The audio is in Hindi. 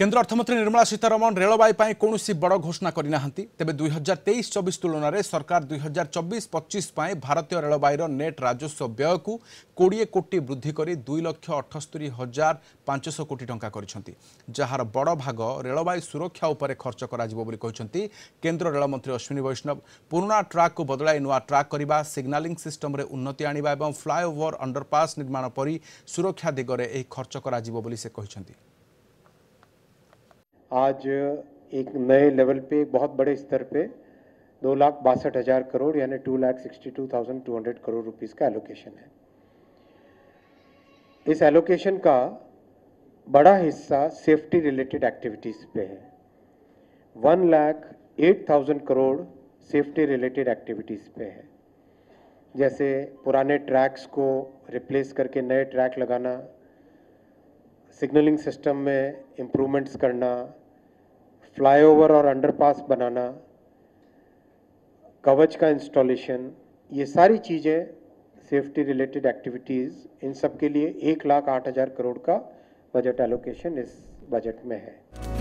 কেন্দ্র অর্থমন্ত্রী নির্মলা সীতারমণ রেলবাই কৌশি বড় ঘোষণা করে না তবে দুই হাজার তেইশ চবিশ তুলনায় সরকার দুই হাজার চবিশ পঁচিশ ভারতীয় রেলবাইর নেট রাজস্ব ব্যয়কু কোড়িয়ে কোটি বৃদ্ধি করে দুই লক্ষ অঠস্তরি হাজার পাঁচশো কোটি টঙ্কা করেছেন যাহার বড় ভাগ রেলবাই সুরক্ষা উপরে খরচ করা কেন্দ্র রেলমন্ত্রী অশ্বিনী বৈষ্ণব পুরোনা ট্রাকু বদলাই নূয়া ট্রাক করা সিগনালিং সিষ্টমে উন্নতি আনবা এবং ফ্লাইওভর অন্ডরপাস নির্মাণ পরি সুরক্ষা দিগরে এই খরচ করা সে आज एक नए लेवल पे एक बहुत बड़े स्तर पे दो लाख बासठ हज़ार करोड़ यानी two lakh sixty two thousand two hundred crore rupees का एलोकेशन है इस एलोकेशन का बड़ा हिस्सा सेफ्टी रिलेटेड एक्टिविटीज़ पे है one lakh eight thousand crore safety related activities पे है जैसे पुराने ट्रैक्स को रिप्लेस करके नए ट्रैक लगाना सिग्नलिंग सिस्टम में इम्प्रूवमेंट्स करना फ्लाईओवर और अंडरपास बनाना कवच का इंस्टॉलेशन ये सारी चीज़ें सेफ्टी रिलेटेड एक्टिविटीज़ इन सब के लिए एक लाख आठ हज़ार करोड़ का बजट एलोकेशन इस बजट में है